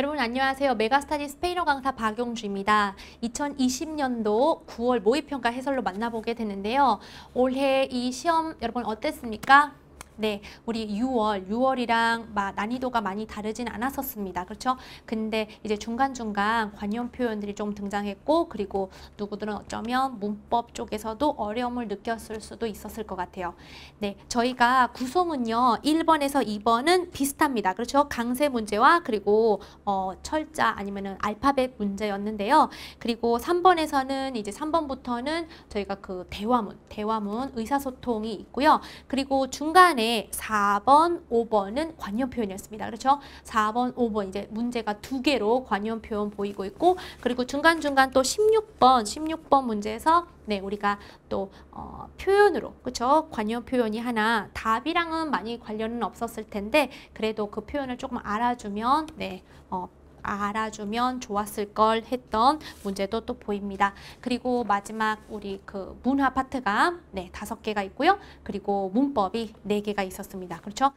여러분 안녕하세요. 메가스타디 스페인어 강사 박용주입니다. 2020년도 9월 모의평가 해설로 만나보게 되는데요. 올해 이 시험 여러분 어땠습니까? 네, 우리 6월, 6월이랑 난이도가 많이 다르진 않았었습니다. 그렇죠? 근데 이제 중간중간 관용 표현들이 좀 등장했고 그리고 누구들은 어쩌면 문법 쪽에서도 어려움을 느꼈을 수도 있었을 것 같아요. 네, 저희가 구성은요. 1번에서 2번은 비슷합니다. 그렇죠? 강세 문제와 그리고 어, 철자 아니면은 알파벳 문제였는데요. 그리고 3번에서는 이제 3번부터는 저희가 그 대화문, 대화문 의사소통이 있고요. 그리고 중간에 다음 4번, 5번은 관념 표현이었습니다. 그렇죠? 4번, 5번 이제 문제가 두 개로 관념 표현 보이고 있고 그리고 중간중간 또 16번, 16번 문제에서 네, 우리가 또 어, 표현으로 그렇죠? 관념 표현이 하나 답이랑은 많이 관련은 없었을 텐데 그래도 그 표현을 조금 알아주면 네, 어, 알아주면 좋았을 걸 했던 문제도 또 보입니다. 그리고 마지막 우리 그 문화 파트가 네 다섯 개가 있고요. 그리고 문법이 네 개가 있었습니다. 그렇죠?